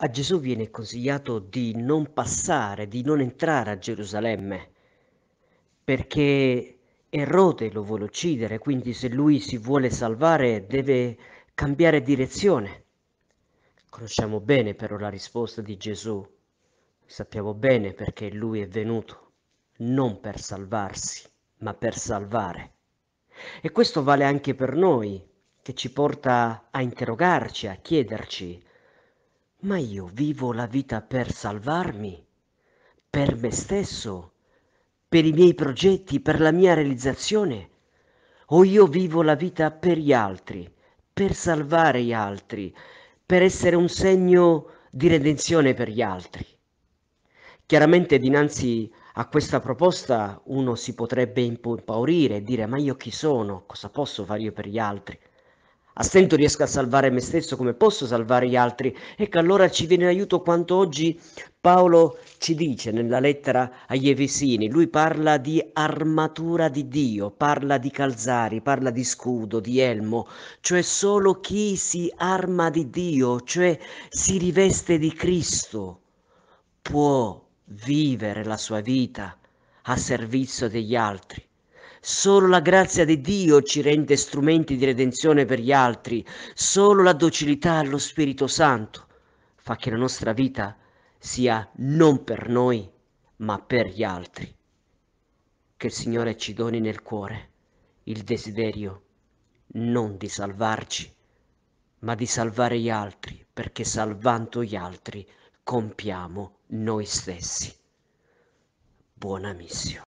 A Gesù viene consigliato di non passare, di non entrare a Gerusalemme, perché Erode lo vuole uccidere, quindi se lui si vuole salvare deve cambiare direzione. Conosciamo bene però la risposta di Gesù, sappiamo bene perché lui è venuto, non per salvarsi, ma per salvare. E questo vale anche per noi, che ci porta a interrogarci, a chiederci ma io vivo la vita per salvarmi, per me stesso, per i miei progetti, per la mia realizzazione, o io vivo la vita per gli altri, per salvare gli altri, per essere un segno di redenzione per gli altri. Chiaramente dinanzi a questa proposta uno si potrebbe impaurire e dire ma io chi sono? Cosa posso fare io per gli altri? A stento riesco a salvare me stesso come posso salvare gli altri. Ecco, allora ci viene in aiuto quanto oggi Paolo ci dice nella lettera agli Efesini. Lui parla di armatura di Dio, parla di calzari, parla di scudo, di elmo, cioè solo chi si arma di Dio, cioè si riveste di Cristo, può vivere la sua vita a servizio degli altri. Solo la grazia di Dio ci rende strumenti di redenzione per gli altri, solo la docilità allo Spirito Santo fa che la nostra vita sia non per noi, ma per gli altri. Che il Signore ci doni nel cuore il desiderio non di salvarci, ma di salvare gli altri, perché salvando gli altri compiamo noi stessi. Buona missione.